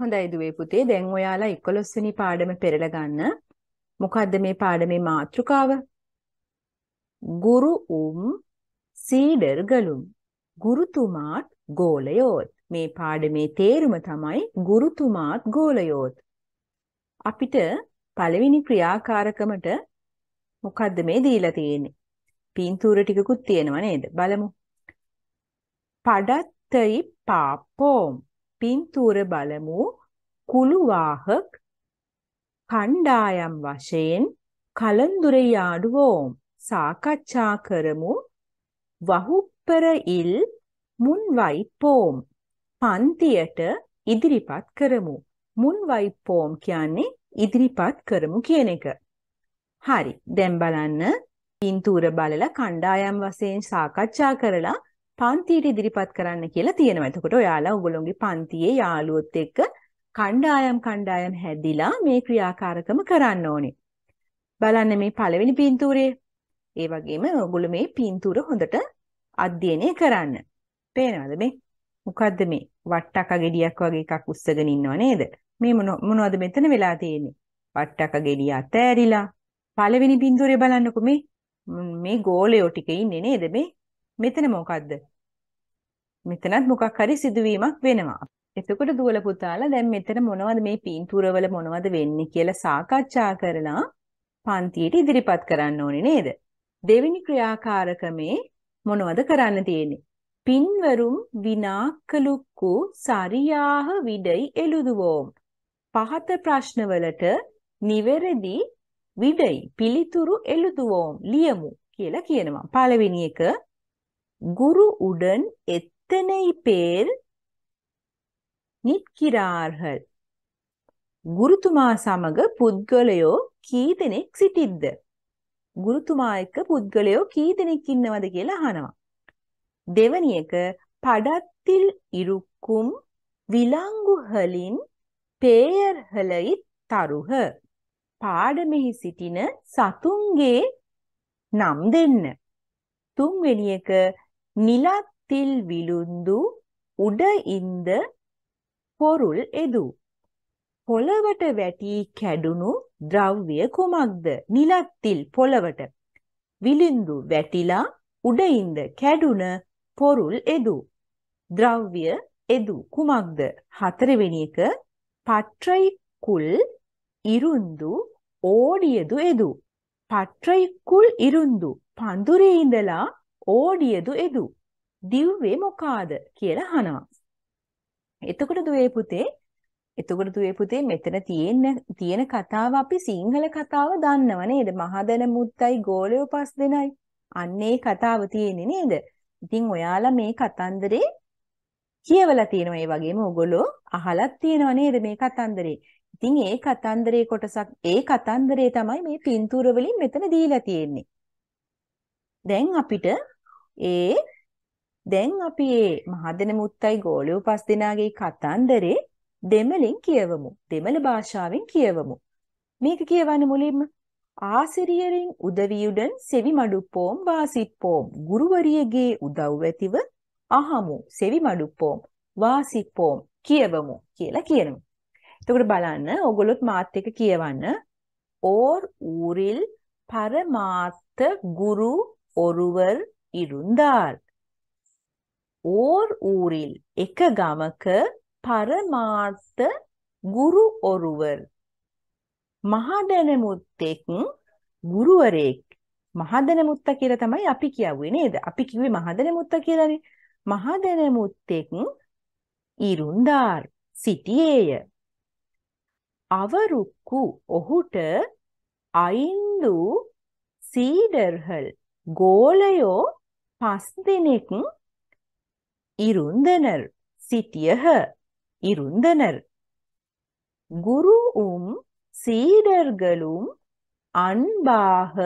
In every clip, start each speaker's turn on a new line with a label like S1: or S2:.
S1: හොඳයි දුවේ පුතේ දැන් ඔයාලා 11 වෙනි පාඩම පෙරලා ගන්න. මොකද්ද මේ පාඩමේ මාතෘකාව? ගුරු උම් සීඩර් ගලුම්. ගුරුතුමාත් ගෝලයෝත්. මේ පාඩමේ තේරුම තමයි ගුරුතුමාත් ගෝලයෝත්. අපිට පළවෙනි ක්‍රියාකාරකමට මොකද්ද මේ දීලා තියෙන්නේ? පින්තූර ටිකකුත් තියෙනව නේද? බලමු. පඩත්තයි පාපෝම් පින්තූර බලමු කුළු වාහක කණ්ඩායම් වශයෙන් කලන්දුරේ යාඩුවෝම් සාකච්ඡා කරමු වහුප්පර ඉල් මුන් වයිපෝම් පන්තියට ඉදිරිපත් කරමු මුන් වයිපෝම් කියන්නේ ඉදිරිපත් කරමු කියන එක හරි දැන් බලන්න පින්තූර බලලා කණ්ඩායම් වශයෙන් සාකච්ඡා කරලා පන්තියට ඉදිරිපත් කරන්න කියලා තියෙනවා. එතකොට ඔයාලා ඔයගොල්ලෝගේ පන්තියේ යාළුවොත් එක්ක කණ්ඩායම් කණ්ඩායම් හැදිලා මේ ක්‍රියාකාරකම කරන්න ඕනේ. බලන්න මේ පළවෙනි පින්තූරේ. ඒ වගේම ඔයගොල්ලෝ මේ පින්තූර හොඳට අධ්‍යයනය කරන්න. පේනවද මේ? මොකද්ද මේ වට්ටක ගෙඩියක් වගේ එකක් උස්සගෙන ඉන්නව නේද? මේ මොනවද මෙතන වෙලා තියෙන්නේ? වට්ටක ගෙඩිය අතෑරිලා පළවෙනි බින්දුවේ බලන්නකො මේ මේ ගෝලයෝ ටික ඉන්නේ නේද මේ? මෙතන මොකද්ද? මෙතනත් මොකක් හරි සිදුවීමක් වෙනවා. එතකොට දුවල පුතාලා දැන් මෙතන මොනවද මේ පින්තූරවල මොනවද වෙන්නේ කියලා සාකච්ඡා කරලා පන්තියට ඉදිරිපත් කරන්න ඕනේ නේද? දෙවෙනි ක්‍රියාකාරකමේ මොනවද කරන්න තියෙන්නේ? පින්වරුම් විනාකලුක්කු සරියාහ විඩයි එළුදුවෝම්. පහත ප්‍රශ්නවලට නිවැරදි විඩයි පිළිතුරු එළුදුවෝම් ලියමු කියලා කියනවා. පළවෙනි එක குரு உடன் எத்தனை பேர் නික්කිරාර්හල් ගුරුතුමා සමග පුද්ගලයෝ කී දෙනෙක් සිටිද්ද ගුරුතුමා එක්ක පුද්ගලයෝ කී දෙනෙක් ඉන්නවද කියලා අහනවා දෙවැනි එක පඩත්තිල් ඉරුක්කුම් විලංගුහලින් පේයර්හලයි තරුහ පාඩමෙහි සිටින සතුන්ගේ නම් දෙන්න තුන්වෙනි එක நிலத்தில் විලුඳු උඩ ඉඳ පොරුල් එදු පොළවට වැටි කැඩුණු ද්‍රව්‍ය කුමක්ද නිලත්තිල් පොළවට විලින්දු වැටිලා උඩයින්ද කැඩුන පොරුල් එදු ද්‍රව්‍ය එදු කුමක්ද හතරවෙනි එක පට්‍රයි කුල් ඉරුන්දු ඕඩියදු එදු පට්‍රයි කුල් ඉරුන්දු පඳුරේ ඉඳලා ඕඩියදු එදු දිව්වේ මොකාද කියලා අහනවා. එතකොට දුවේ පුතේ එතකොට දුවේ පුතේ මෙතන තියෙන තියෙන කතාව අපි සිංහල කතාව දන්නව නේද? මහදන මුත්තයි ගෝලයෝ පස් දෙනයි. අන්නේ කතාව තියෙන්නේ නේද? ඉතින් ඔයාලා මේ කතන්දරේ කියවලා තියෙනවා. ඒ වගේම ඕගොල්ලෝ අහලත් තියෙනව නේද මේ කතන්දරේ? ඉතින් ඒ කතන්දරේ කොටසක් ඒ කතන්දරේ තමයි මේ පින්තූර වලින් මෙතන දීලා තියෙන්නේ. දැන් අපිට ඒ දැන් අපි මේ මහදෙන මුත්තයි ගෝලියෝ පස් දෙනාගේ කතන්දරේ දෙමළෙන් කියවමු. දෙමළ භාෂාවෙන් කියවමු. මේක කියවන්නේ මුලින්ම ආසිරියරින් උදවියුඩන් සෙවි මඩුප්පෝම් වාසිප්පෝම් ගුරුවරියගේ උදව් ඇතිව අහමු සෙවි මඩුප්පෝම් වාසිප්පෝම් කියවමු කියලා කියනවා. එතකොට බලන්න ඕගොල්ලොත් මාත් එක කියවන්න ඕර් ඌරිල් පරමාර්ථ ගුරු ඔරුවර් இருந்தார் ஓர் ஊரில் எக்க கமக்கு பரமார்த்த ගුරු ඔරුவர் මහදැනමුත් එක් ගුරුවරයෙක් මහදැනමුත්ත කියලා තමයි අපි කියුවේ නේද? අපි කිව්වේ මහදැනමුත්ත කියලානේ. මහදැනමුත් එක් ඉරුන්දාර් සිටියේය. අවරුක්කු ඔහුට අයින්දු සීඩර්හල් ගෝලයෝ பாஸ்தினேக்கும் இருந்தனர் ඉරුන්දනර් இருந்தனர் ඉරුන්දනර් குருவும் சீடர்களும் அன்பாக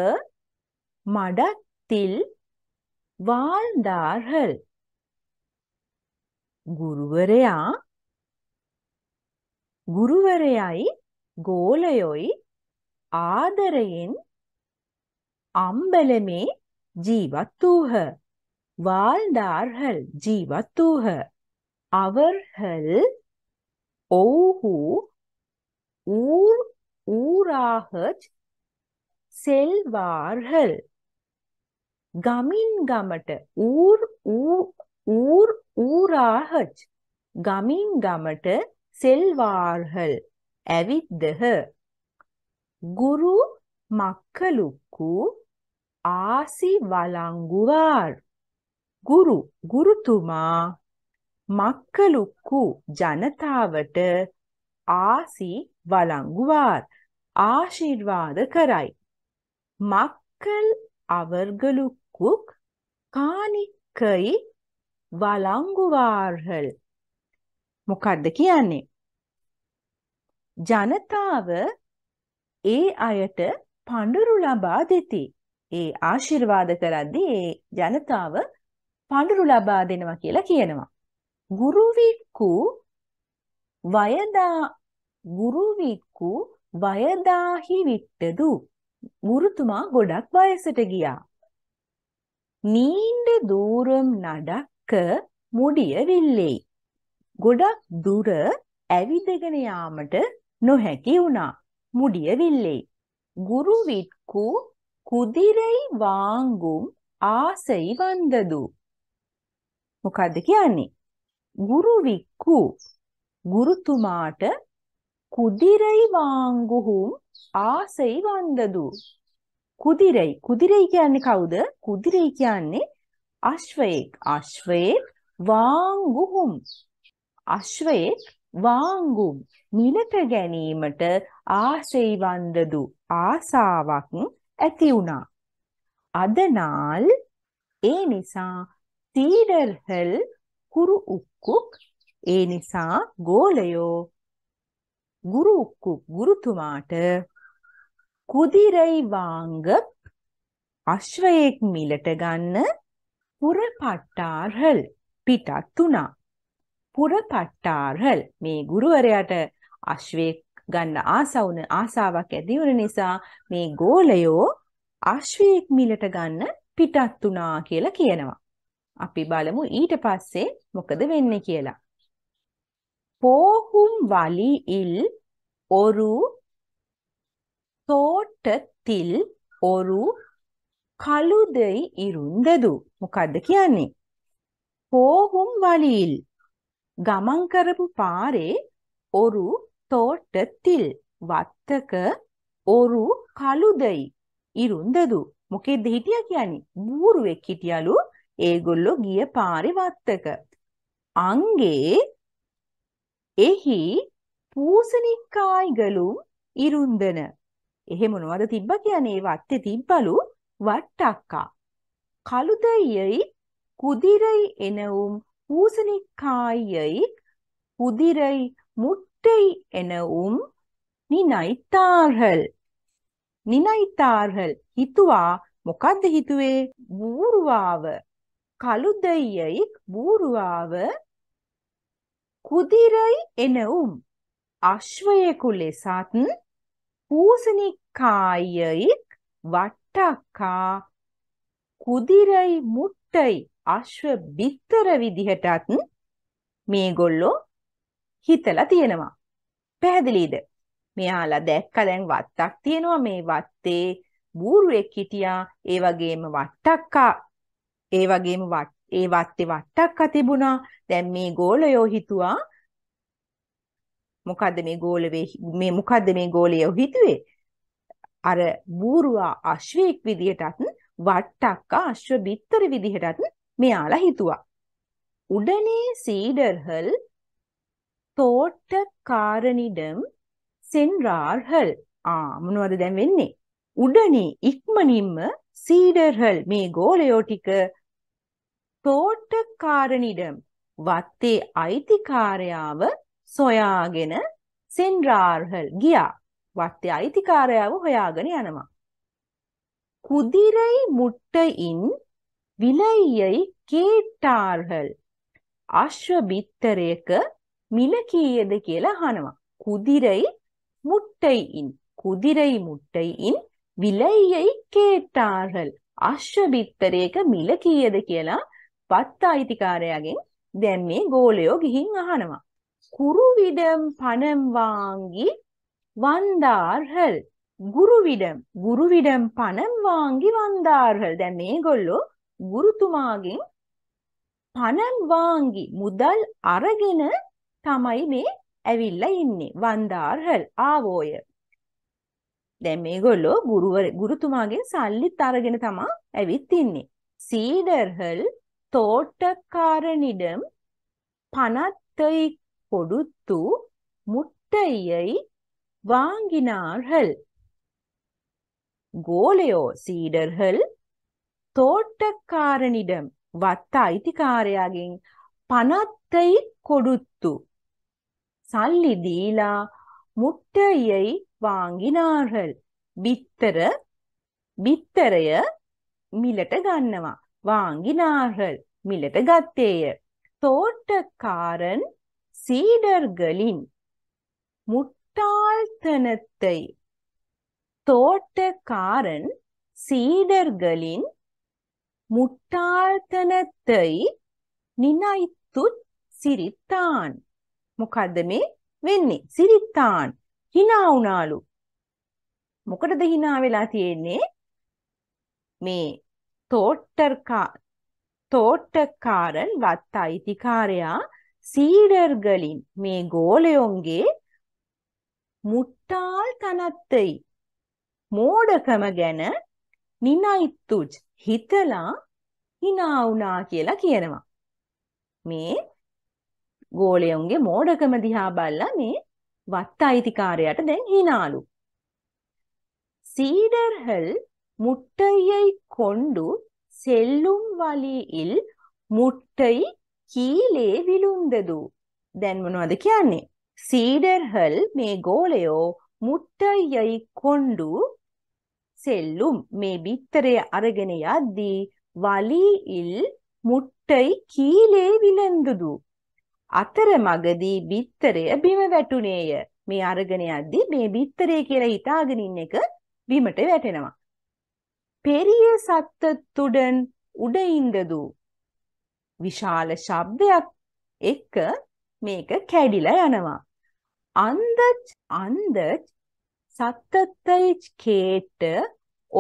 S1: மடத்தில் வாழ்ந்தார்கள் குருவரையா குருவரையாய் கோலையோய் ஆதரையின் அம்பலமே ජීවත් වූහ. වාල්දාර්හල් ජීවත් වූහ. අවර්හල් ඔවුහු ඌර් ඌරාහජ් සෙල්වාර්හල් ගමින් ගමට ඌර් ඌර් ඌරාහජ් ගමින් ගමට සෙල්වාර්හල් ඇවිද්දහ ගුරු මක්කලුක්කු ආසි වලංගුවාර් ගුරු ගුරුතුමා මක්කලුක්කු ජනතාවට ආසි වලංගුවාර් ආශිර්වාද කරයි මක්කල් அவர்களுக்குக் කානිකයි වලංගුවාර්හල් මොකක්ද කියන්නේ ජනතාව ඒ අයට පඬුරු ලබා දෙති ඒ ආශිර්වාද කරද්දී ඒ ජනතාව පඳුරු ලබා දෙනවා කියලා කියනවා. ගුරුවික්කු වයදා ගුරුවික්කු වයදාහි විට්ටදු. ගුරුතුමා ගොඩක් වයසට ගියා. නීണ്ട දූරම් නඩක්ක මුඩිය විල්ලේ. ගොඩක් දුර ඇවිදගෙන යාමට නොහැකි වුණා. මුඩිය විල්ලේ. ගුරුවික්කු කුදිරෙයි වාංගුම් ආසයි වන්දදු මොකද්ද කියන්නේ ගුරු වික්කු ගුරුතුමාට කුදිරෙයි වාංගුහුම් ආසයි වන්දදු කුදිරෙයි කුදිරෙයි කියන්නේ කවුද කුදිරෙයි කියන්නේ අශ්වයෙක් අශ්වයෙක් වාංගුහුම් අශ්වයෙක් වාංගුම් මිලට ගැනීමට ආසෙයි වන්දදු ආසාවක් ඇති අදனால் ඒ නිසා තීඩර්හල් කුරු උක්කුක් ඒ නිසා ගෝලයෝ ගුරු උක්කුක් ගුරුතුමාට කුදිරයි වාංග අශ්වයෙක් මිලට ගන්න පුරපට්ටාර්හල් පිටත් තුනා පුරපට්ටාර්හල් මේ ගුරුවරයාට අශ්වයෙක් ගන්න ආසවුන ආසාවක් ඇති වුන නිසා මේ ගෝලයෝ ආශ්වයෙක් මිලට ගන්න පිටත් වුණා කියලා කියනවා. අපි බලමු ඊට පස්සේ මොකද වෙන්නේ කියලා. පෝහුම් වලි ඉල් ඔරු තෝට තිල් ඔරු කළුදෙයි ඉරුන්දදු. මොකද්ද කියන්නේ? පෝහුම් වලිල් ගමන් කරපු පාරේ ඔරු තෝට තිල් වත්තක ඔරු කළුදයි ඉරුන්දදු මොකෙද්ද හිටියා කියන්නේ බූරුවෙක් හිටියලු ඒගොල්ලෝ ගිය පාරේ වත්තක අංගේ එහි පූසනික්කායිගලුම් ඉරුන්දන එහෙ මොනවද තිබ්බ කියන්නේ ඒ වත්තේ තිබ්බලු වට්ටක්කා කළුදයයි කුදිරයි එනවුම් පූසනික්කායයි කුදිරයි මුට් இரட்டை எனவும் නිනයිතාර්හල් නිනයිතාර්හල් හිතුවා මොකක්ද හිතුවේ බූරුවාව කළු දෙයියයි බූරුවාව කුදිරයි එනවුම් අශ්වයෙකු ලෙසත් පූසනිකායයික් වට්ටක්කා කුදිරයි මුට්ටයි අශ්ව බිත්තර විදිහටත් මේගොල්ලෝ හිතලා තියෙනවා. පැහැදිලිද? මෙයාලා දැක්ක දැන් වත්තක් තියෙනවා මේ වත්තේ බූරුවෙක් හිටියා ඒ වගේම වට්ටක්කා ඒ වගේම ඒ වත්තේ වට්ටක්කා තිබුණා දැන් මේ ගෝලයෝ හිතුවා මොකද්ද මේ ගෝලවේ මේ මොකද්ද මේ ගෝලයෝ හිතුවේ අර බූරුවා අශ්වයෙක් විදිහටත් වට්ටක්කා අශ්ව බිත්තර විදිහටත් මෙයාලා හිතුවා උඩනේ සීඩර් හල් තෝට්ට කාරණිඩම් සෙන්රාර්හල් මොනවද දැන් වෙන්නේ උඩනේ ඉක්මනින්ම සීඩර්හල් මේ ගෝලයෝ ටික තෝට්ට කාරණිඩම් වත්තේ අයිතිකාරයාව සොයාගෙන සෙන්රාර්හල් ගියා වත්තේ අයිතිකාරයාව හොයාගෙන යනවා குதிரை முட்டையின் விலையை கேட்டார்கள் அஸ்வபித்தரேக்கு මිල කීයද කියලා අහනවා. කුදිරයි මුට්ටයින් කුදිරයි මුට්ටයින් විලයියයි කේටාරල් අශ්ව බිත්තරයක මිල කීයද කියලා පත් අයිතිකාරයාගෙන් දැන් මේ ගෝලයෝ ගිහින් අහනවා. කුරුවිඩම් පනම් වාංගි වන්දාර්හල් ගුරුවිඩම් ගුරුවිඩම් පනම් වාංගි වන්දාර්හල් දැන් මේගොල්ලෝ ගුරුතුමාගෙන් පනම් වාංගි මුදල් අරගෙන තමයි මේ ඇවිල්ලා ඉන්නේ වන්දාර්හල් ආවෝය. දැන් මේගොල්ලෝ ගුරුවර ගුරුතුමාගෙන් සල්ලිත් අරගෙන තමා ඇවිත් ඉන්නේ. සීඩර්හල් தோட்டக்காரனிடம் பணத்தை கொடுத்து முட்டையை வாங்கினார்கள் கோலையோ சீடர்கள் தோட்டக்காரனிடம் வத்த ஐதிகாரையாகின் பணத்தை கொடுத்து சல்லி தீலா முட்டையை வாங்கினார்கள் බිත්තර බිත්තරය මිලට ගන්නවා வாங்கினார்கள் මිලට ගත්තේය தோட்டக்காரன் சீடர்களின் முட்டாள்தனத்தை தோட்டக்காரன் சீடர்களின் முட்டாள்தனத்தை நினைத்து சிரித்தான் මොකද්ද මේ වෙන්නේ? සිරිත්තාන් hina උනාලු. මොකටද hina වෙලා තියෙන්නේ? මේ තෝට්ටර්කා තෝට්ටකාරන් වත් අයිතිකාරයා සීඩර් ගලින් මේ ගෝලයොන්ගේ මුට්ටාල් තනත්තයි මෝඩකම ගැන නිනයිතුජ් හිතලා hina වුණා කියලා කියනවා. මේ ගෝලයන්ගේ මෝඩකම දිහා බැලලා මේ වත් අයිතිකාරයාට දැන් hinaලු. සීඩර්හල් මුට්ටයියි කොණ්ඩු සෙල්ලුම් වලී ඉල් මුට්ටයි කීලේ විලුන්දදු. දැන් මොනවද කියන්නේ? සීඩර්හල් මේ ගෝලයෝ මුට්ටයියි කොණ්ඩු සෙල්ලුම් මේ බිත්තරය අරගෙන යද්දී වලී ඉල් මුට්ටයි කීලේ විලන්දුදු. අතරමඟදී බිත්තරය බිම වැටුනේය. මේ අරගෙන යද්දී මේ බිත්තරය කියලා හිතාගෙන ඉන්න එක බිමට වැටෙනවා. පෙරිය සත්ත තුඩන් උඩ ඉඳදු. විශාල ශබ්දයක් එක්ක මේක කැඩිලා යනවා. අන්ද අන්ද සත්තතයිච් කේට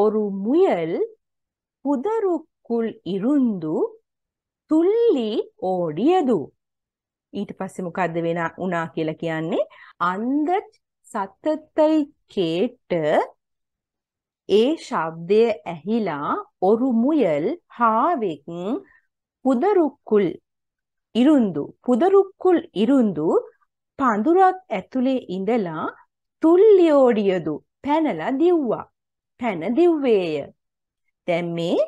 S1: ஒரு முயல் புதருக்குள் இருந்து துள்ளி ஓடியது ඊට පස්සේ මොකද්ද වෙන වුණා කියලා කියන්නේ අන්ද සතතයි කේට ඒ ශබ්දය ඇහිලා ඔරු මුයල් හාවෙක් පුදරුක්කුල් ඉරුන්දු පුදරුක්කුල් ඉරුන්දු පඳුරක් ඇතුලේ ඉඳලා තුල්ලියෝඩියදු පැනලා දිව්වා පැන දිව්වේය දැන් මේ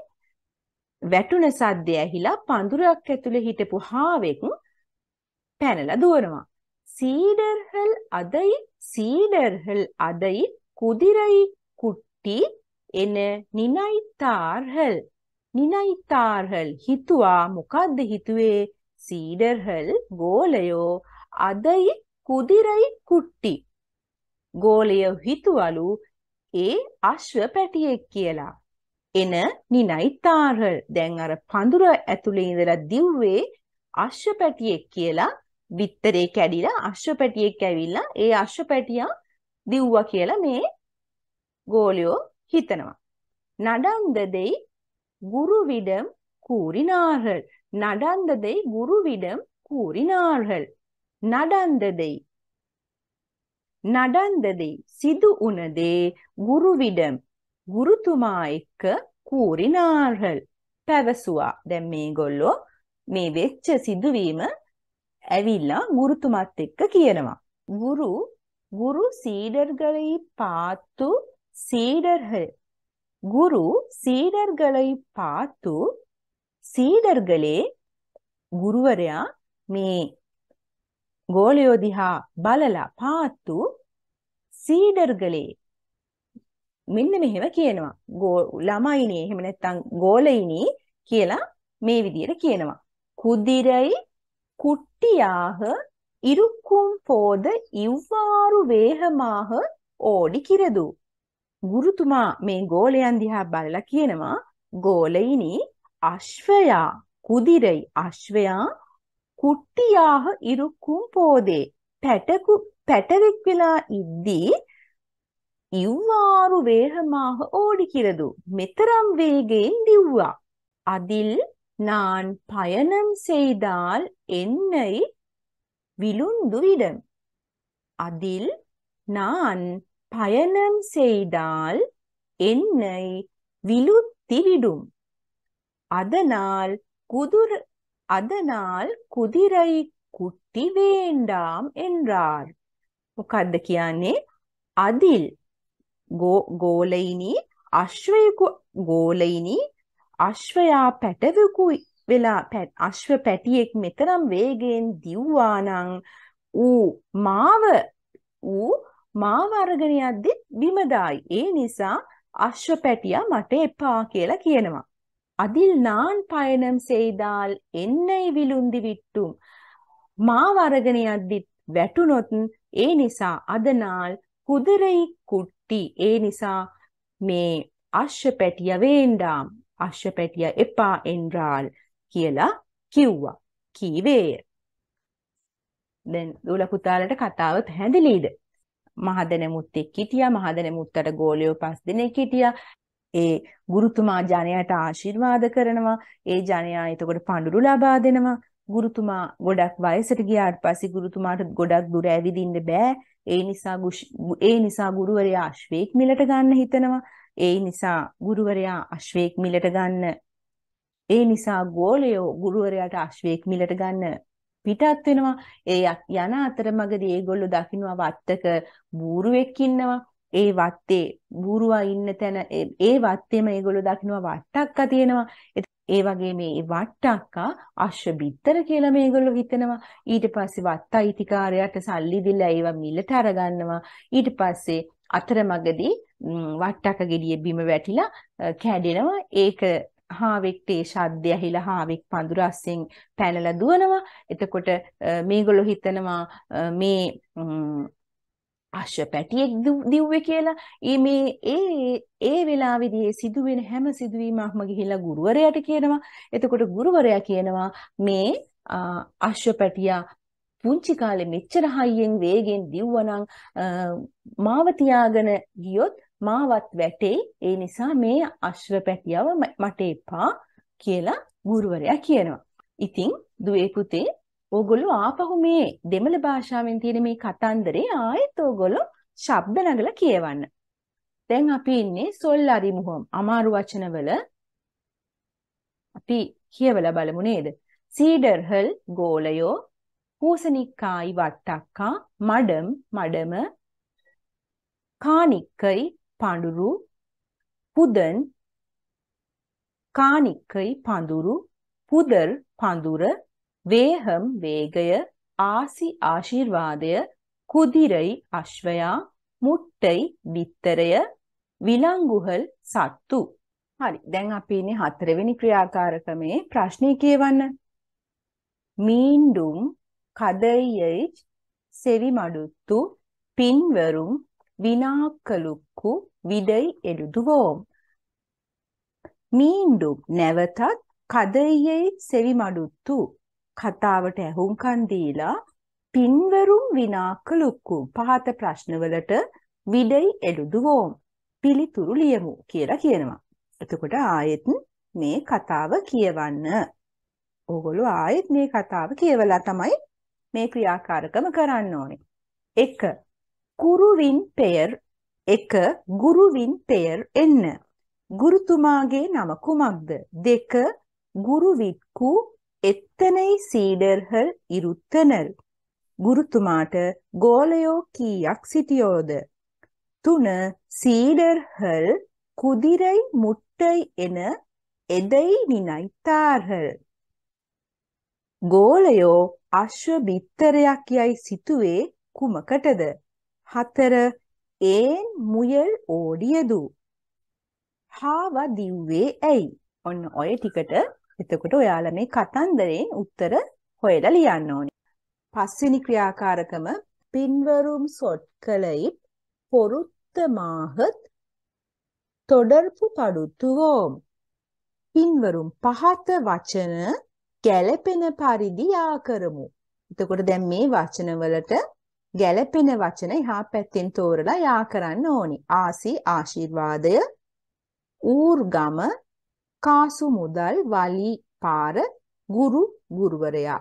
S1: වැටුන සද්දය ඇහිලා පඳුරක් ඇතුලේ හිටපු හාවෙක් පැනලා දුවනවා. සීඩර්හල් අදයි සීඩර්හල් අදයි කුදිරයි කුට්ටි එන නිනයිතාර්හල් නිනයිතාර්හල් හිතුවා මොකද්ද හිතුවේ සීඩර්හල් ගෝලයෝ අදයි කුදිරයි කුට්ටි ගෝලයෝ හිතුවලු ඒ අශ්ව පැටියෙක් කියලා එන නිනයිතාර්හල් දැන් අර පඳුර ඇතුලේ ඉඳලා දිව්වේ අශ්ව පැටියෙක් කියලා බිත්තරේ කැඩිලා අශ්වපැටියෙක් ඇවිල්ලා ඒ අශ්වපැටියා දිව්වා කියලා මේ ගෝලියෝ හිතනවා. නඩන්ද දෙයි ගුරු විඩම් கூறினார்கள் நடந்ததை குருவிடம் கூறினார்கள் நடந்ததை நடந்ததை சிது உனதே குருவிடம் குருතුමායික கூறினார்கள் පැවසුවා දැන් මේගොල්ලෝ මේ වෙච්ච සිදුවීම ඇවිල්ලා ගුරුතුමත් එක්ක කියනවා. ගුරු ගුරු සීඩර්ගලයි පාතු සීඩර්හ ගුරු සීඩර්ගලයි පාතු සීඩර්ගලේ ගුරුවරයා මේ ගෝලයෝ දිහා බලලා පාතු සීඩර්ගලේ මෙන්න මෙහෙම කියනවා ළමයිනේ එහෙම නැත්නම් ගෝලයිනේ කියලා මේ විදියට කියනවා කුදිරයි குட்டியாக இருக்கும் போது இவ்வாறு வேகமாக ஓடிக்கிறது ගුරුතුමා මේ ගෝලයන් දිහා බලලා කියනවා ගෝලයිනි අශ්වයා කුදිරයි අශ්වයා කුට්ටියාහ ඉරුක්කුම් පෝදේ පැටකු පැටවෙක් වෙලා ඉද්දී ඉව්වාරු වේහමාහ ඕඩි කිරදු මෙතරම් වේගයෙන් දිව්වා අදිල් நான் பயணம் செய்தால் என்னை விழுந்துவிடும் அதில் நான் பயணம் செய்தால் என்னை விழுத்திவிடும் அதனால் குதிர அதனால் குதிரை குட்டி வேண்டாம் என்றார் මොකක්ද කියන්නේ අදිල් கோலைனி අශ්වයකු கோலைனி අශ්වයා පැටවකු වෙලා අශ්ව පැටියෙක් මෙතරම් වේගයෙන් දිව්වානං ඌ මාව ඌ මාව අරගෙන යද්දි බිමදායි. ඒ නිසා අශ්ව පැටියා මට එපා කියලා කියනවා. அதில் நான் பயணம் செய்தால் என்னை விழுந்து விட்டும் මාව අරගෙන යද්දිත් වැටුනොත් ඒ නිසා අදනාල් குதிரை குட்டி ඒ නිසා මේ අශ්ව පැටිය වේண்டாම් අශ්වපැටිය එපා එන්රාල් කියලා කිව්වා. කීවේය. දැන් දූල පුතාලට කතාව පැහැදිලිද? මහදැනමුත් එක්ක හිටියා මහදැනමුත්තට ගෝලියෝ පස් දිනක් හිටියා ඒ ගුරුතුමා ජනයාට ආශිර්වාද කරනවා ඒ ජනයා එතකොට පඳුරු ලබා දෙනවා ගුරුතුමා ගොඩක් වයසට ගියාට පස්සේ ගුරුතුමාට ගොඩක් දුර ඇවිදින්න බෑ ඒ නිසා ඒ නිසා ගුරුවරයා අශ්වේක් මිලට ගන්න හිතනවා ඒ නිසා ගුරුවරයා අශ්වේක් මිලට ගන්න. ඒ නිසා ගෝලයෝ ගුරුවරයාට අශ්වේක් මිලට ගන්න පිටත් වෙනවා. ඒ යන අතරමඟදී ඒගොල්ලෝ දකින්නවා වත්තක බූරුවෙක් ඉන්නවා. ඒ වත්තේ බූරුවා ඉන්න තැන ඒ වත්තේම ඒගොල්ලෝ දකින්නවා වට්ටක්කා තියෙනවා. ඒ වගේ මේ වට්ටක්කා අශ්ව බිත්තර කියලා මේගොල්ලෝ හිතනවා ඊට පස්සේ වත්ත අයිතිකාරයාට සල්ලි දීලා ඒවා මිලට අරගන්නවා ඊට පස්සේ අතරමඟදී වට්ටක ගෙඩිය බිම වැටිලා කැඩෙනවා ඒක හාවෙක් තේ ශබ්දය ඇහිලා හාවෙක් පඳුර අස්සෙන් පැනලා දුවනවා එතකොට මේගොල්ලෝ හිතනවා මේ අශ්ව පැටියෙක් දිව්වේ කියලා මේ ඒ ඒ වෙලාවේදී සිදුවෙන හැම සිදුවීමක්ම ගිහිලා ගුරුවරයාට කියනවා එතකොට ගුරුවරයා කියනවා මේ අශ්ව පැටියා පුංචි කාලේ මෙච්චර හයියෙන් වේගෙන් දිව්වනම් මාව තියාගෙන ගියොත් මාවත් වැටේ. ඒ නිසා මේ අශ්ව පැටියව මට එපා කියලා ගුරුවරයා කියනවා. ඉතින් දුවේ පුතේ ඕගොල්ලෝ ආපහු මේ දෙමළ භාෂාවෙන් තියෙන මේ කතන්දරේ ආයෙත් ඕගොල්ලෝ ශබ්ද නගලා කියවන්න. දැන් අපි ඉන්නේ සොල් අරිමුහම් අමාරු වචනවල අපි කියවලා බලමු නේද? සීඩර්හල් ගෝලයෝ හූසනික්කායි වට්ටක්කා මඩම් මඩම කානික්කයි පඳුරු පුදන් காணிக்கை பந்துரு புதர் பந்துர வேகம் வேகய ஆசி ஆசீர்வாதய குதிரை அஸ்வயா මුට්ටයි බිත්තරය විලංගුහල් සත්තු. හරි. දැන් අපි ඉන්නේ හතරවෙනි ක්‍රියාකාරකමේ ප්‍රශ්නේ කියවන්න. මීන්ඩුම් කදයියි සෙවිමඩුත්තු පින්වරුම් විනාකලුක්කු විදයි එළුදුවෝම් මීන්ඩුම් නැවතත් කදයියේ සෙවිමඩුත්තු කතාවට ඇහුම්කන් දීලා පින්වරුම් විනාකලුක්කු පහත ප්‍රශ්නවලට විඩයි එළුදුවෝම් පිළිතුරු ලියමු කියලා කියනවා. එතකොට ආයෙත් මේ කතාව කියවන්න. ඕගොල්ලෝ ආයෙත් මේ කතාව කියවලා තමයි මේ ක්‍රියාකාරකම කරන්න ඕනේ. 1 කුරුවින් පෙයර් එක ගුරුවින් පෙයර් එන්න ගුරුතුමාගේ නම කුමක්ද දෙක ගුරුවිත්කු එත්තනයි සීඩර්හල් ඉරුත්තනල් ගුරුතුමාට ගෝලයෝ කීයක් සිටියෝද තුන සීඩර්හල් කුදිරයි මුට්ටයි එන එදයි නිනයි තාර්හල් ගෝලයෝ අශ්ව බිත්තරයක් යයි සිතුවේ කුමකටද හතර ඒන් මුයල් ඕඩියදු. හාව දිව්වේ ඇයි? ඔන්න ඔය ටිකට එතකොට ඔයාලා මේ කතන්දරයෙන් උත්තර හොයලා ලියන්න ඕනේ. පස්වෙනි ක්‍රියාකාරකම පින්වරුම් සොට් කළයි පොරුත්තමාහත් තොඩර්පු පඩුතුවෝම්. පින්වරුම් පහත වචන ගැලපෙන පරිදි යා කරමු. එතකොට දැන් මේ වචන වලට ගැළපෙන වචන එහා පැත්තෙන් තෝරලා යා කරන්න ඕනි. ආසී ආශිර්වාදය, ඌර්ගම, කාසු මුදල්, වලි පාර, ගුරු ගුරුවරයා.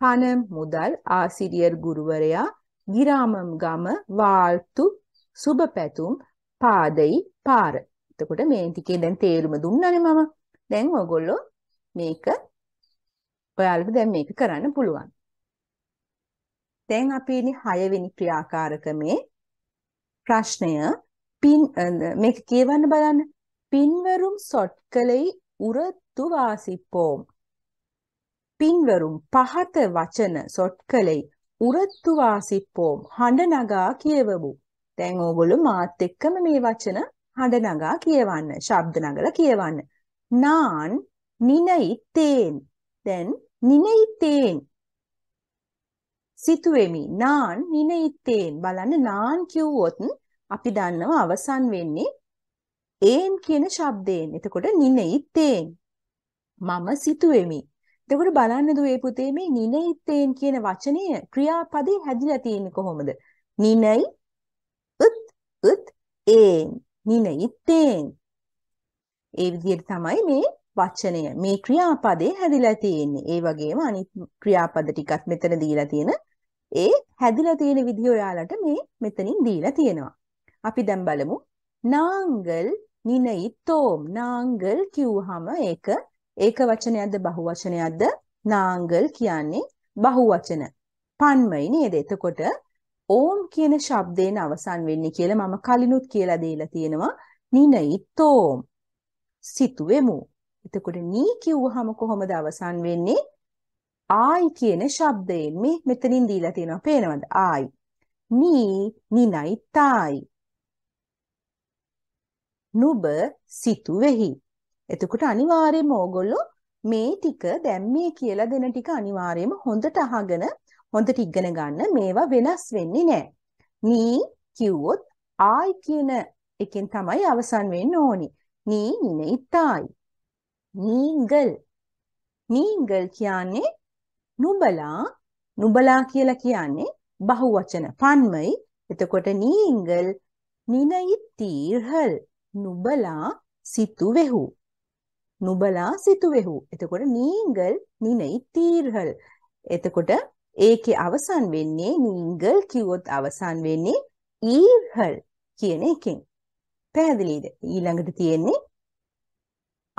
S1: පන මුදල් ආසිරියර් ගුරුවරයා, ගිරාමම් ගම, වාල්තු, සුබපැතුම්, පාදයි පාර. එතකොට මේ ටිකේ දැන් තේරුම දුන්නනේ මම. දැන් ඔයගොල්ලෝ මේක ඔයාලට දැන් මේක කරන්න පුළුවන්. දැන් අපි ඉන්නේ 6 වෙනි ක්‍රියාකාරකමේ ප්‍රශ්නය පින් මේක කියවන්න බලන්න. පින්වරුම් සොට් කලෙයි උරතු වාසිප්පෝම්. පින්වරුම් පහත වචන සොට් කලෙයි උරතු වාසිප්පෝම් හඬ නගා කියවමු. දැන් ඕගොල්ලෝ මාත් එක්කම මේ වචන හඬ නගා කියවන්න. ශබ්ද නගලා කියවන්න. නාන් නිනයි තේන්. දැන් නිනයි තේන් සිතුවෙමි. නාන් නිනයිතේන් බලන්න නාන් කිව්වොත් අපි දන්නවා අවසන් වෙන්නේ ඒන් කියන ශබ්දයෙන්. එතකොට නිනයිතේන් මම සිතුවෙමි. එතකොට බලන්න දුවේ පුතේ මේ නිනයිතේන් කියන වචනය ක්‍රියාපදේ හැදිලා තියෙන්නේ කොහොමද? නිනයි උත් උත් ඒන් නිනයිතේන් ඒ විදිහට තමයි මේ වචනය මේ ක්‍රියාපදේ හැදිලා තියෙන්නේ. ඒ වගේම අනිත් ක්‍රියාපද ටිකත් මෙතන දීලා තියෙන ඒ හැදිලා තියෙන විදිහ ඔයාලට මේ මෙතනින් දීලා තියෙනවා. අපි දැන් බලමු. නාංගල් නිනයි තෝම් නාංගල් කිව්වහම ඒක ඒක වචනයක්ද බහු වචනයක්ද? නාංගල් කියන්නේ බහු වචන. පන්මයි නේද? එතකොට ඕම් කියන ශබ්දයෙන් අවසන් වෙන්නේ කියලා මම කලිනුත් කියලා දීලා තියෙනවා. නිනයි තෝම් සිතුවෙමු එතකොට නී කිව්වහම කොහොමද අවසන් වෙන්නේ? ආයි කියන ශබ්දයෙන් මේ මෙතනින් දීලා තියෙනවා පේනවද? ආයි. නී නිනයි තායි. නුඹ සිතුවේහි. එතකොට අනිවාර්යයෙන්ම ඕගොල්ලෝ මේ ටික දැන් මේ කියලා දෙන ටික අනිවාර්යයෙන්ම හොඳට අහගෙන හොඳට ඉගෙන ගන්න මේවා වෙනස් වෙන්නේ නැහැ. නී කිව්වොත් ආයි කියන එකෙන් තමයි අවසන් වෙන්න ඕනි. නී නිනයි තායි. நீங்கள் நீங்கள் කියන්නේ නුඹලා නුඹලා කියලා කියන්නේ බහුවචන පන්මයි එතකොට නීංගල් නිනයිතීර්හල් නුබලා සිතුවෙහු නුබලා සිතුවෙහු එතකොට නීංගල් නිනයිතීර්හල් එතකොට ඒකේ අවසන් වෙන්නේ නීංගල් කිව්වොත් අවසන් වෙන්නේ ඊර්හල් කියන එකෙන් පැහැදිලිද ඊළඟට තියෙන්නේ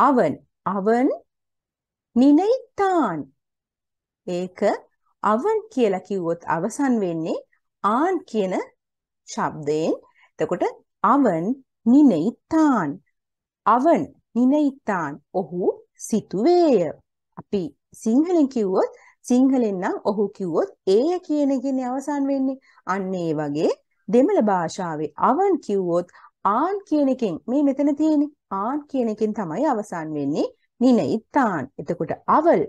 S1: අවන அவன் නිනයිතාන් ඒක අවන් කියලා කිව්වොත් අවසන් වෙන්නේ ආන් කියන ශබ්දයෙන් එතකොට අවන් නිනයිතාන් අවන් නිනයිතාන් ඔහු සිටුවේය අපි සිංහලෙන් කිව්වොත් සිංහලෙන් නම් ඔහු කිව්වොත් ඒය කියන එකනේ අවසන් වෙන්නේ අන්න ඒ වගේ දෙමළ භාෂාවේ අවන් කිව්වොත් ආන් කියන එකෙන් මේ මෙතන තියෙන්නේ ආන් කියන එකෙන් තමයි අවසන් වෙන්නේ නිනෙයිතාන්. එතකොට අවල්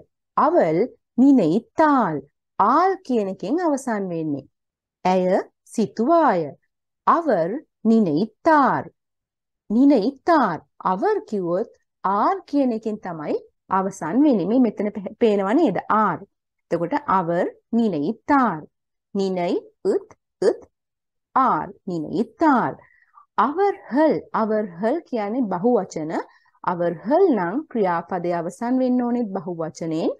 S1: අවල් නිනෙයිතාල්. ආල් කියන එකෙන් අවසන් වෙන්නේ. ඇය සිතුවාය. அவர் நினைத்தார் நினைத்தார் அவர் කිව්වොත් ආර් කියන එකෙන් තමයි අවසන් වෙන්නේ මේ මෙතන පේනවා නේද ආර් එතකොට அவர் நினைத்தார் நினை உத் உத் ආර් நினைத்தார் அவர்கள் அவர்கள் කියන්නේ බහුවචන අවර්හල් නම් ක්‍රියාපදය අවසන් වෙන්න ඕනෙත් බහුවචනෙන්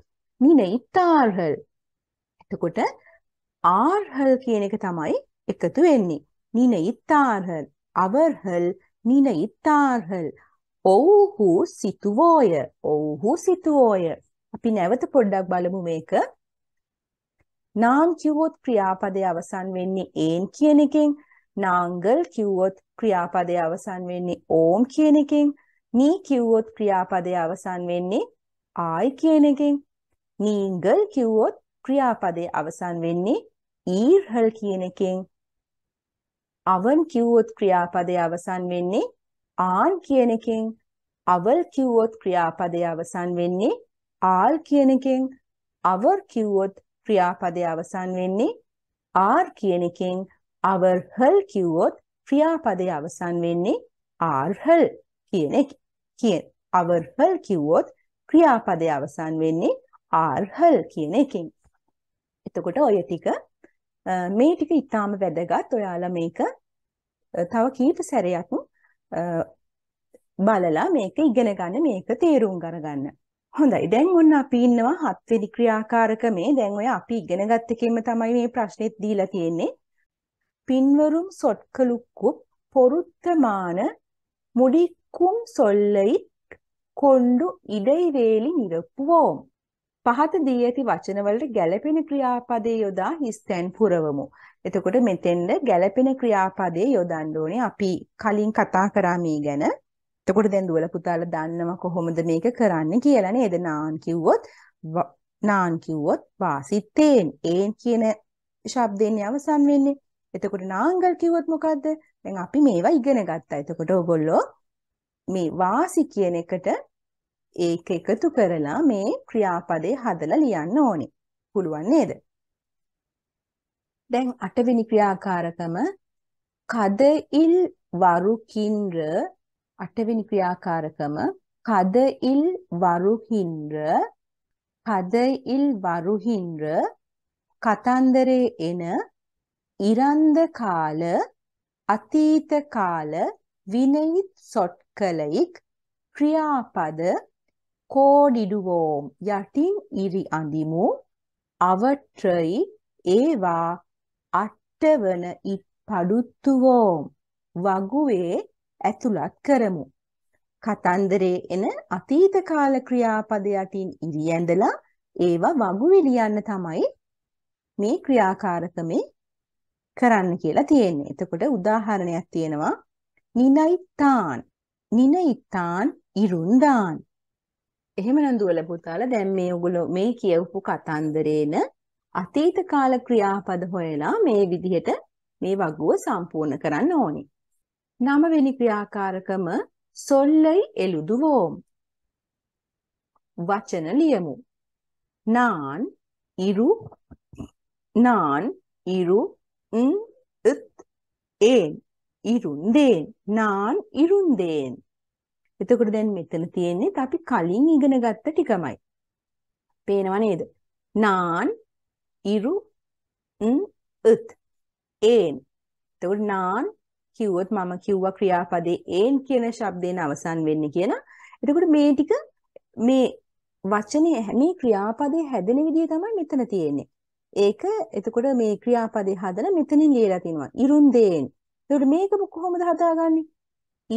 S1: නිනයිත්තාර්හල්. එතකොට ආර්හල් කියන එක තමයි එකතු වෙන්නේ. නිනයිත්තාර්හල්, අවර්හල්, නිනයිත්තාර්හල්. ඔව්හු සිතුවෝය, ඔව්හු සිතුවෝය. අපි නැවත පොඩ්ඩක් බලමු මේක. නාම් කිව්වොත් ක්‍රියාපදය අවසන් වෙන්නේ ඒන් කියන එකෙන් නාංගල් කිව්වොත් ක්‍රියාපදය අවසන් වෙන්නේ ඕම් කියන එකෙන් නී කිව්වොත් ක්‍රියාපදය අවසන් වෙන්නේ ආයි කියන එකෙන්. නීගල් කිව්වොත් ක්‍රියාපදය අවසන් වෙන්නේ ඊර්හල් කියන එකෙන්. අවන් කිව්වොත් ක්‍රියාපදය අවසන් වෙන්නේ ආන් කියන එකෙන්. අවල් කිව්වොත් ක්‍රියාපදය අවසන් වෙන්නේ ආල් කියන එකෙන්. අවර් කිව්වොත් ක්‍රියාපදය අවසන් වෙන්නේ ආර් කියන එකෙන්. අවර්හල් කිව්වොත් ක්‍රියාපදය අවසන් වෙන්නේ ආර්හල්. කියන එක. කිය අවර්හල් කිව්වොත් ක්‍රියාපදයේ අවසන් වෙන්නේ ආර්හල් කියන එකෙන්. එතකොට ඔය ටික මේ ටික ඊටාම වැදගත්. ඔයාලා මේක තව කීප සැරයක් බලලා මේක ඉගෙන ගන්න මේක තේරුම් ගන්න. හොඳයි. දැන් ඔන්න අපි ඉන්නවා හත්වෙනි ක්‍රියාකාරකමේ. දැන් ඔය අපි ඉගෙන ගත්ත එකෙම තමයි මේ ප්‍රශ්නෙත් දීලා තියෙන්නේ. පින්වරුම් සොට්කලුක්කු පොරුත්තමාන මුඩි கும் சொல்லை කොණ්ඩු ඉඩයිවේලි නිරපුවෝම්. පහත දී ඇති වචනවලට ගැළපෙන ක්‍රියාපදේ යොදා හිස්තැන් පුරවමු. එතකොට මෙතෙන්ද ගැළපෙන ක්‍රියාපදේ යොදන්න ඕනේ. අපි කලින් කතා කරා මේ ගැන. එතකොට දැන් දුවල පුතාලා දන්නව කොහොමද මේක කරන්න කියලා නේද? නාන් කිව්වොත් නාන් කිව්වොත් වාසිතේන් ඒන් කියන ශබ්දයෙන් අවසන් වෙන්නේ. එතකොට නාංගල් කිව්වොත් මොකද්ද? දැන් අපි මේවා ඉගෙන ගත්තා. එතකොට ඕගොල්ලෝ මේ වාසි කියන එකට ඒක එකතු කරලා මේ ක්‍රියාපදේ හදලා ලියන්න ඕනේ. පුළුවන් නේද? දැන් අටවෙනි ක්‍රියාකාරකම කදඉල් වරුකින්ර අටවෙනි ක්‍රියාකාරකම කදඉල් වරුහින්ර කදඉල් වරුහින්ර කතන්දරේ එන ඉරන්ද කාල අතීත කාල විනයිත් සොට් කලයික් ක්‍රියාපද කෝඩිඩුවෝම් යටින් ඉරි අඳිමු අවට්‍රයි ඒවා අට්ටවන ඉත් පඩුත්තුවෝම් වගුවේ ඇතුළත් කරමු. කතන්දරේ එන අතීත කාල ක්‍රියාපද යටින් ඉරි ඇඳලා ඒවා වගුවේ ලියන්න තමයි මේ ක්‍රියාකාරකමේ කරන්න කියලා තියෙන්නේ. එතකොට උදාහරණයක් තියෙනවා නිනයිතාන් නිනයිත්තාන් ඉරුන්දාන් එහෙමනම් දුවල පුතාලා දැන් මේ ඔගොල්ලෝ මේ කියවපු කතන්දරේන අතීත කාල ක්‍රියාපද හොයලා මේ විදිහට මේ වගුව සම්පූර්ණ කරන්න ඕනේ. නවවෙනි ක්‍රියාකාරකම සොල්ලයි එළුදුවෝම්. වචන ලියමු. නාන් ඉරු නාන් ඉරු න් එන් இருந்தேன் நான் இருந்தேன் එතකොට දැන් මෙතන තියෙන්නේ අපි කලින් ඉගෙන ගත්ත ටිකමයි. පේනව නේද? නාන් ඉරු උත් ඒන්. එතකොට නාන් කිව්වොත් මම කිව්වා ක්‍රියාපදේ ඒන් කියන શબ્දයෙන් අවසන් වෙන්නේ කියන. එතකොට මේ ටික මේ වචනේ මේ ක්‍රියාපදේ හැදෙන විදිය තමයි මෙතන තියෙන්නේ. ඒක එතකොට මේ ක්‍රියාපදේ හදන මෙතනින් ලියලා තිනවා. ඉරුන් දේන්. එතකොට මේක කොහොමද හදාගන්නේ?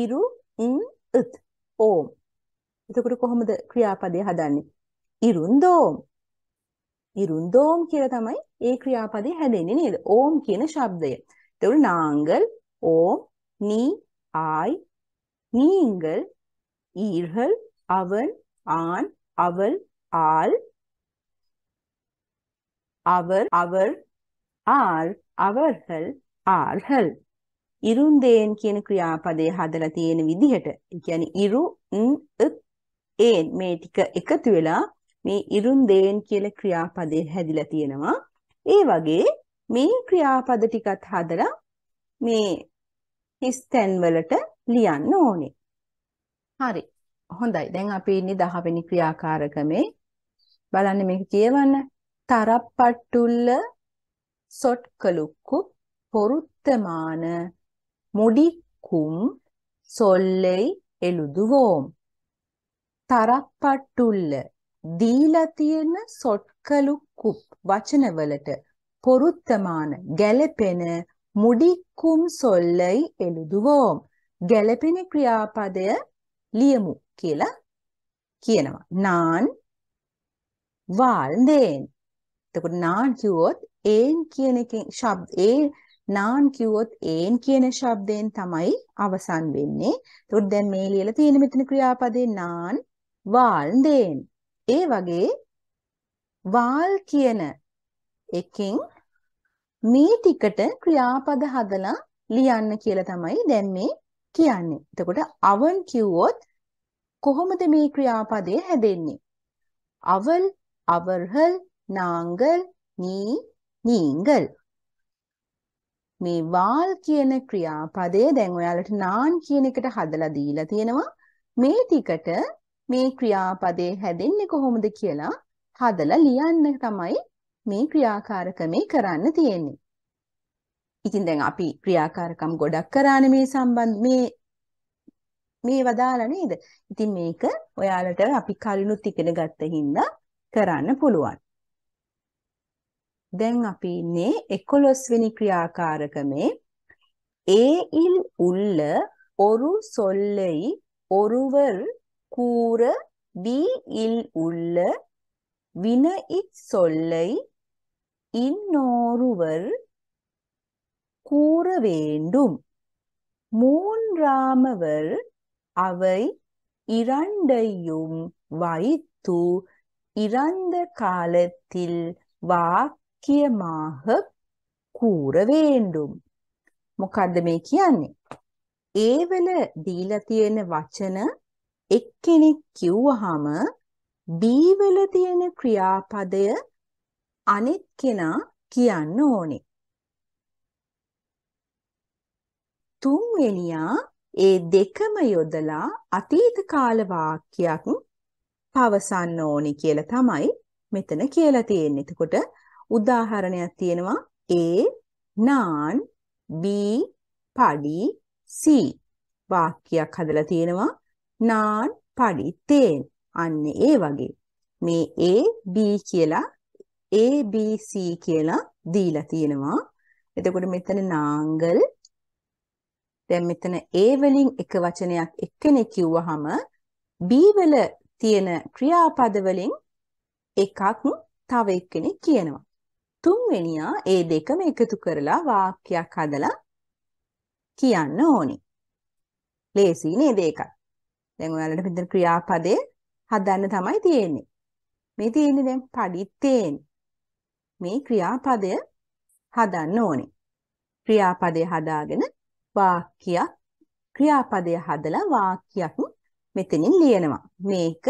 S1: ඉරු ඉන් ත් ඕම්. එතකොට කොහොමද ක්‍රියාපදය හදන්නේ? ඉරුන්දෝම්. ඉරුන්දෝම් කියලා තමයි ඒ ක්‍රියාපදේ හැදෙන්නේ නේද? ඕම් කියන ශබ්දය. එතකොට නාංගල් ඕම් නී ආයි நீங்கள் ஈர்கள் அவன் ஆண் அவள் ஆள் அவர் அவர் ஆர் அவர்கள் ஆர்கள் ඉරුන්දේන් කියන ක්‍රියාපදය හදලා තියෙන විදිහට ඒ කියන්නේ ඉරු ඒන් මේ ටික එකතු වෙලා මේ ඉරුන්දේන් කියලා ක්‍රියාපදය හැදිලා තියෙනවා ඒ වගේ මේ ක්‍රියාපද ටිකත් හදලා මේ හිස්තැන් වලට ලියන්න ඕනේ. හරි. හොඳයි. දැන් අපි ඉන්නේ 10 වෙනි ක්‍රියාකාරකමේ. බලන්න මේක කියවන්න. තරප්පට්ටුල්ල සොට්කලුක්කු පොරුත්තමාන முடிக்கும் சொல்லை எழுதுவோம் தரப்பட்டுள்ள දීලා තියෙන සොට්කලුක්කුප් වචනවලට பொருத்தமான ගැළපෙන முடிக்கும் சொல்லை எழுதுவோம் ගැළපෙන ක්‍රියාපදය ලියමු කියලා කියනවා. නාන් වාල්දේන්. එතකොට නාන් කිව්වොත් ඒන් කියන එකෙන් ශබ්ද ඒ නාන් කිව්වොත් ඒන් කියන શબ્දයෙන් තමයි අවසන් වෙන්නේ. එතකොට දැන් මේ ලියලා තියෙන මෙතන ක්‍රියාපදේ නාන් වාල්දේන්. ඒ වගේ වාල් කියන එකෙන් මේ ටිකට ක්‍රියාපද හදලා ලියන්න කියලා තමයි දැන් මේ කියන්නේ. එතකොට අවන් කිව්වොත් කොහොමද මේ ක්‍රියාපදය හැදෙන්නේ? அவள் அவர்கள் நாங்கள் நீ நீங்கள் මේ වාල් කියන ක්‍රියාපදය දැන් ඔයාලට නාන් කියන එකට හදලා දීලා තියෙනවා. මේ ටිකට මේ ක්‍රියාපදේ හැදෙන්නේ කොහොමද කියලා හදලා ලියන්න තමයි මේ ක්‍රියාකාරකමේ කරන්න තියෙන්නේ. ඉතින් දැන් අපි ක්‍රියාකාරකම් ගොඩක් කරානේ මේ සම්බන්ධ මේ මේ වදාලා නේද? ඉතින් මේක ඔයාලට අපි කලිනුත් ඉගෙන ගත්ත හින්දා කරන්න පුළුවන්. දැන් අපි ඉන්නේ 11 වෙනි ක්‍රියාකාරකමේ ඒ ඉල් උල්ල ඔරු සොල්ලෙයි ஒருவர் கூற வி இல் உள்ள வின இச்சொல்லை இன்னொருவர் கூற வேண்டும் மூன்றாமவர் அவை இரண்டையும் வைத்து இறந்த காலத்தில் வாக் කියමාහ කූර වේණ්ඩුම් මොකද්ද මේ කියන්නේ ඒ වල දීලා තියෙන වචන එක්කෙනෙක් කිව්වහම බී වල තියෙන ක්‍රියාපදය අනිත් කෙනා කියන්න ඕනේ තුන්වෙනියා ඒ දෙකම යොදලා අතීත කාල වාක්‍යයක් පවසන්න ඕනි කියලා තමයි මෙතන කියලා තියෙන්නේ. එතකොට උදාහරණයක් තියෙනවා A naan B padi C වාක්‍යයක් හදලා තියෙනවා naan padi තේන් අන්න ඒ වගේ මේ A B කියලා A B C කියලා දීලා තියෙනවා එතකොට මෙතන නාංගල් දැන් මෙතන A වලින් එක වචනයක් එක්කෙනෙක් කිව්වහම B වල තියෙන ක්‍රියාපද වලින් එකක් තව එක්කෙනෙක් කියනවා තුන්වෙනියා ඒ දෙකම එකතු කරලා වාක්‍යයක් හදලා කියන්න ඕනි. ලේසි නේද ඒකත්. දැන් ඔයාලට මෙතන ක්‍රියාපදේ හදන්න තමයි තියෙන්නේ. මේ තියෙන්නේ දැන් පඩිත්තේන්. මේ ක්‍රියාපදය හදන්න ඕනේ. ක්‍රියාපදය හදාගෙන වාක්‍යයක් ක්‍රියාපදය හදලා වාක්‍යයක් මෙතනින් ලියනවා. මේක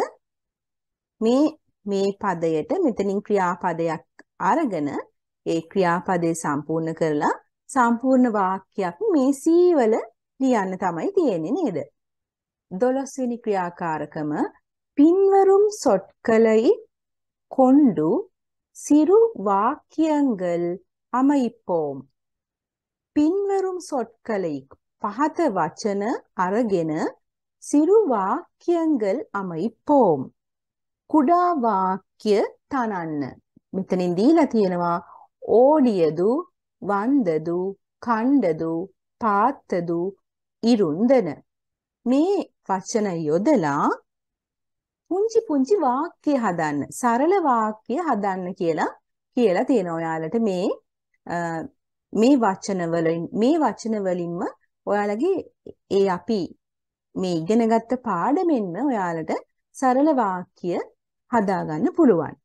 S1: මේ මේ පදයට මෙතනින් ක්‍රියාපදයක් අරගෙන ඒ ක්‍රියාපදේ සම්පූර්ණ කරලා සම්පූර්ණ වාක්‍යයක් මේ සීවල ලියන්න තමයි තියෙන්නේ නේද? 12 වෙනි ක්‍රියාකාරකම පින්වරුම් සොට් කලයි කොණ්ඩු සිරු වාක්‍යංගල් අමයිපෝම් පින්වරුම් සොට් කලයි පහත වචන අරගෙන සිරු වාක්‍යංගල් අමයිපෝම් කුඩා වාක්‍ය තනන්න මෙතනින් දීලා තියෙනවා ඕඩියදු වන්දදු කණ්ඩදු පාත්තදු ඉරුන්දන මේ වචන යොදලා පුංචි පුංචි වාක්‍ය හදන්න සරල වාක්‍ය හදන්න කියලා කියලා තියෙනවා ඔයාලට මේ මේ වචන වලින් මේ වචන වලින්ම ඔයාලගේ ඒ අපි මේ ඉගෙනගත්ත පාඩමෙන්ම ඔයාලට සරල වාක්‍ය හදාගන්න පුළුවන්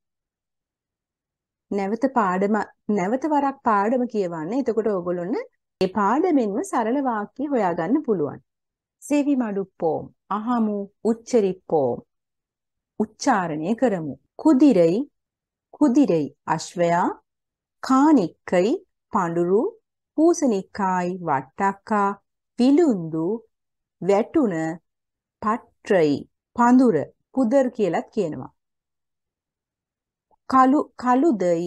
S1: නැවත පාඩම නැවත වරක් පාඩම කියවන්න. එතකොට ඕගොල්ලොන්න ඒ පාඩමෙන්ම සරල වාක්‍ය හොයාගන්න පුළුවන්. සේවිමඩු පෝම්, අහමු, උච්චරි පෝම්. උච්චාරණය කරමු. කුදිරයි, කුදිරයි අශ්වයා, කානික්කයි පඳුරු, පූසනික්කායි වට්ටක්කා, විලුඳු, වැටුන, පට්‍රයි, පඳුර, පුදර් කියලත් කියනවා. කලු කලුදයි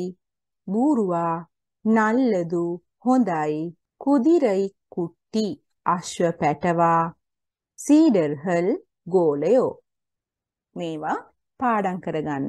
S1: බූරුවා නල්ලදු හොඳයි කුදිරයි කුට්ටි අශ්ව පැටවා සීඩර්හල් ගෝලයෝ මේවා පාඩම් කරගන්න